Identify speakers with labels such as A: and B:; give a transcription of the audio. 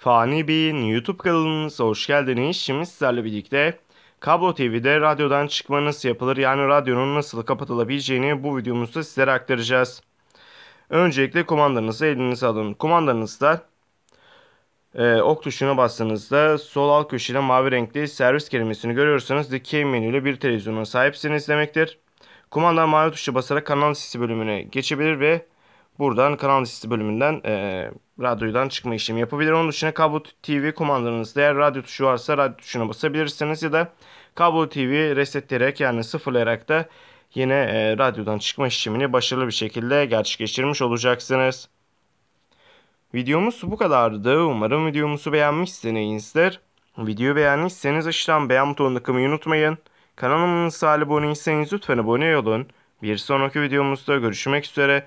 A: Fani Bey'in YouTube kanalımıza hoş geldiniz. Şimdi sizlerle birlikte Kablo TV'de radyodan çıkma nasıl yapılır yani radyonun nasıl kapatılabileceğini bu videomuzda sizlere aktaracağız. Öncelikle kumandanızı elinize alın. Kumandanızda e, ok tuşuna bastığınızda sol alt köşede mavi renkli servis kelimesini görüyorsanız dikey menüyle bir televizyona sahipsiniz demektir. Kumanda mavi tuşa basarak kanal sesi bölümüne geçebilir ve Buradan kanal listesi bölümünden e, radyodan çıkma işlemi yapabilir. Onun dışında kablo TV kumandanızda eğer radyo tuşu varsa radyo tuşuna basabilirsiniz ya da kablo TV resetleyerek yani sıfırlayarak da yine e, radyodan çıkma işlemini başarılı bir şekilde gerçekleştirmiş olacaksınız. Videomuz bu kadardı. Umarım videomuzu beğenmişsinizdir. Videoyu beğendiyseniz aşağıdan beğen butonuna tıklamayı unutmayın. Kanalımıza aboneyseniz lütfen abone olun. Bir sonraki videomuzda görüşmek üzere.